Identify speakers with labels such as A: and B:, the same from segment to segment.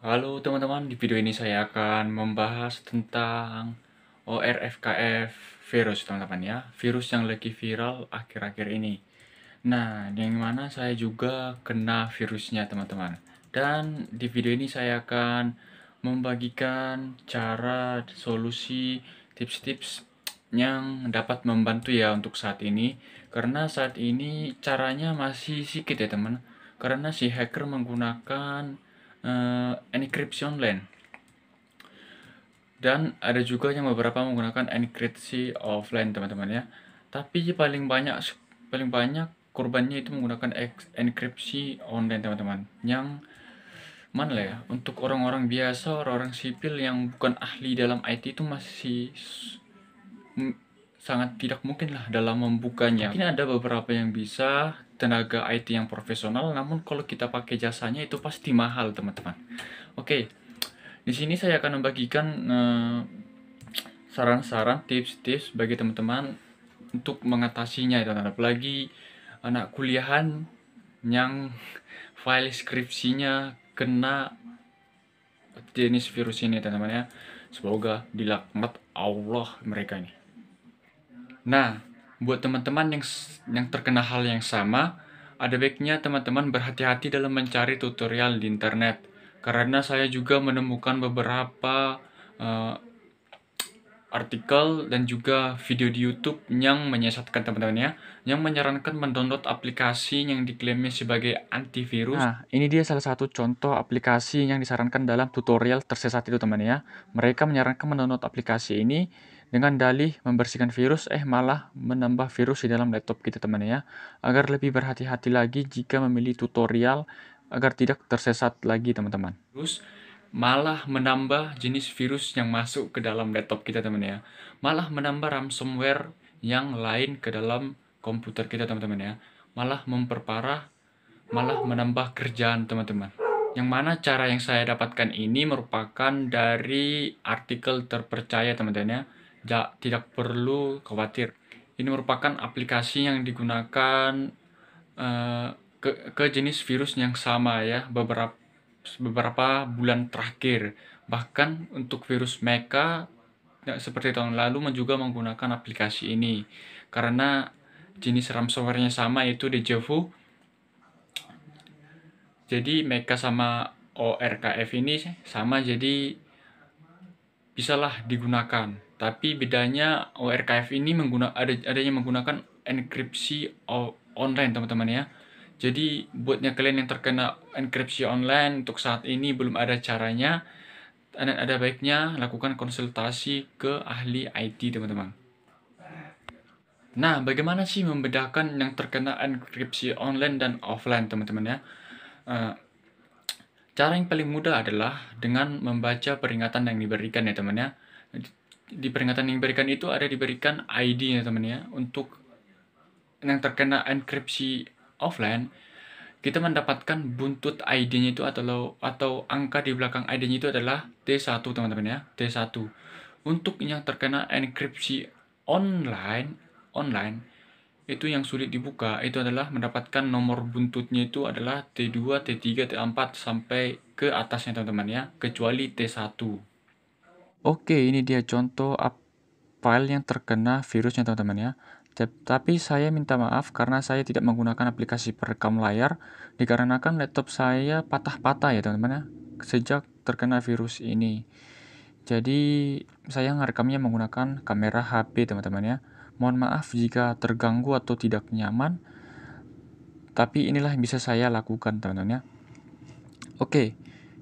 A: Halo teman-teman, di video ini saya akan membahas tentang ORFKF virus teman-teman ya Virus yang lagi viral akhir-akhir ini Nah, yang mana saya juga kena virusnya teman-teman Dan di video ini saya akan membagikan cara, solusi, tips-tips yang dapat membantu ya untuk saat ini Karena saat ini caranya masih sedikit ya teman Karena si hacker menggunakan uh, encryption LAN. Dan ada juga yang beberapa menggunakan enkripsi offline teman-teman ya. Tapi paling banyak paling banyak korbannya itu menggunakan enkripsi online teman-teman. Yang mana lah ya untuk orang-orang biasa orang-orang sipil yang bukan ahli dalam IT itu masih sangat tidak mungkin lah dalam membukanya mungkin ada beberapa yang bisa tenaga IT yang profesional, namun kalau kita pakai jasanya itu pasti mahal, teman-teman. Oke, di sini saya akan membagikan eh, saran-saran, uh, tips-tips bagi teman-teman untuk mengatasinya, itu. teman Apalagi anak kuliahan yang file skripsinya kena jenis virus ini, teman-teman ya. Semoga dilaknat Allah mereka ini. Nah, buat teman-teman yang yang terkena hal yang sama, ada baiknya teman-teman berhati-hati dalam mencari tutorial di internet karena saya juga menemukan beberapa uh, artikel dan juga video di YouTube yang menyesatkan teman-temannya yang menyarankan mendownload aplikasi yang diklaimnya sebagai antivirus. Nah, ini dia salah satu contoh aplikasi yang disarankan dalam tutorial tersesat itu teman ya. Mereka menyarankan mendownload aplikasi ini dengan dalih membersihkan virus, eh malah menambah virus di dalam laptop kita gitu teman ya. Agar lebih berhati-hati lagi jika memilih tutorial agar tidak tersesat lagi teman-teman. Terus malah menambah jenis virus yang masuk ke dalam laptop kita teman ya. Malah menambah ransomware yang lain ke dalam komputer kita teman-teman ya. Malah memperparah, malah menambah kerjaan teman-teman yang mana cara yang saya dapatkan ini merupakan dari artikel terpercaya teman-teman ya tidak tidak perlu khawatir. Ini merupakan aplikasi yang digunakan uh, ke, ke jenis virus yang sama ya beberapa beberapa bulan terakhir. Bahkan untuk virus Mecha ya, seperti tahun lalu juga menggunakan aplikasi ini karena jenis ransomware-nya sama yaitu Dejavu. Jadi Mecha sama ORKF ini sama jadi bisalah digunakan. Tapi bedanya ORKF ini mengguna, ada, adanya menggunakan enkripsi online teman-teman ya. Jadi buatnya kalian yang terkena enkripsi online untuk saat ini belum ada caranya dan ada baiknya lakukan konsultasi ke ahli IT teman-teman. Nah, bagaimana sih membedakan yang terkena enkripsi online dan offline teman-teman ya? Uh, cara yang paling mudah adalah dengan membaca peringatan yang diberikan ya teman ya di peringatan yang diberikan itu ada diberikan ID ya teman ya untuk yang terkena enkripsi offline kita mendapatkan buntut ID-nya itu atau atau angka di belakang ID-nya itu adalah T1 teman-teman ya, T1. Untuk yang terkena enkripsi online online itu yang sulit dibuka itu adalah mendapatkan nomor buntutnya itu adalah T2, T3, T4 sampai ke atasnya teman-teman ya, kecuali T1. Oke, ini dia contoh file yang terkena virusnya teman-teman ya. Tapi saya minta maaf karena saya tidak menggunakan aplikasi perekam layar dikarenakan laptop saya patah-patah ya teman-teman ya sejak terkena virus ini. Jadi saya ngerekamnya menggunakan kamera HP teman-teman ya. Mohon maaf jika terganggu atau tidak nyaman. Tapi inilah yang bisa saya lakukan teman-teman ya. Oke.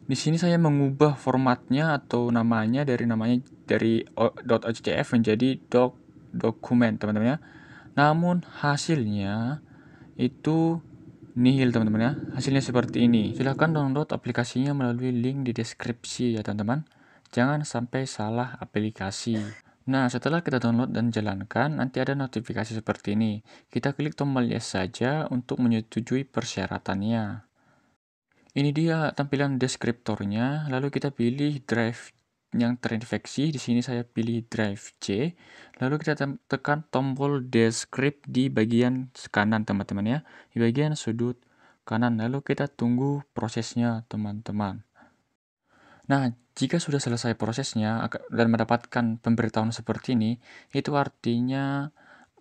A: Di sini saya mengubah formatnya atau namanya dari namanya dari .ocdf menjadi doc dokumen teman-teman ya. Namun hasilnya itu nihil teman-teman ya. Hasilnya seperti ini. Silahkan download aplikasinya melalui link di deskripsi ya teman-teman. Jangan sampai salah aplikasi. Nah, setelah kita download dan jalankan, nanti ada notifikasi seperti ini. Kita klik tombol yes saja untuk menyetujui persyaratannya. Ini dia tampilan deskriptornya. Lalu kita pilih drive yang terinfeksi. Di sini saya pilih drive C. Lalu kita tekan tombol deskript di bagian kanan teman-teman ya. Di bagian sudut kanan. Lalu kita tunggu prosesnya teman-teman. Nah, jika sudah selesai prosesnya dan mendapatkan pemberitahuan seperti ini, itu artinya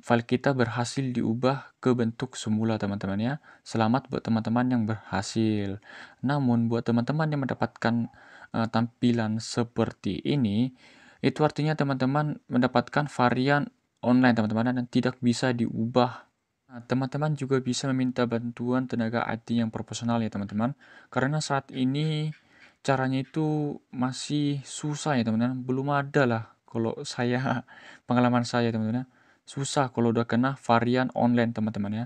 A: file kita berhasil diubah ke bentuk semula teman-teman ya. Selamat buat teman-teman yang berhasil. Namun buat teman-teman yang mendapatkan uh, tampilan seperti ini, itu artinya teman-teman mendapatkan varian online teman-teman dan tidak bisa diubah. Nah, teman-teman nah, juga bisa meminta bantuan tenaga IT yang proporsional ya teman-teman. Karena saat ini caranya itu masih susah ya teman-teman. Belum ada lah kalau saya pengalaman saya teman-teman ya. Susah kalau udah kena varian online teman-teman ya.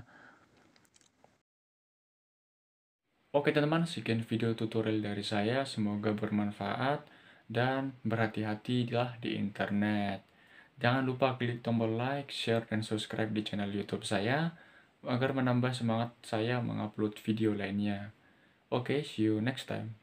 A: Oke teman-teman, sekian video tutorial dari saya. Semoga bermanfaat dan berhati-hatilah di internet. Jangan lupa klik tombol like, share, dan subscribe di channel YouTube saya agar menambah semangat saya mengupload video lainnya. Oke, okay, see you next time.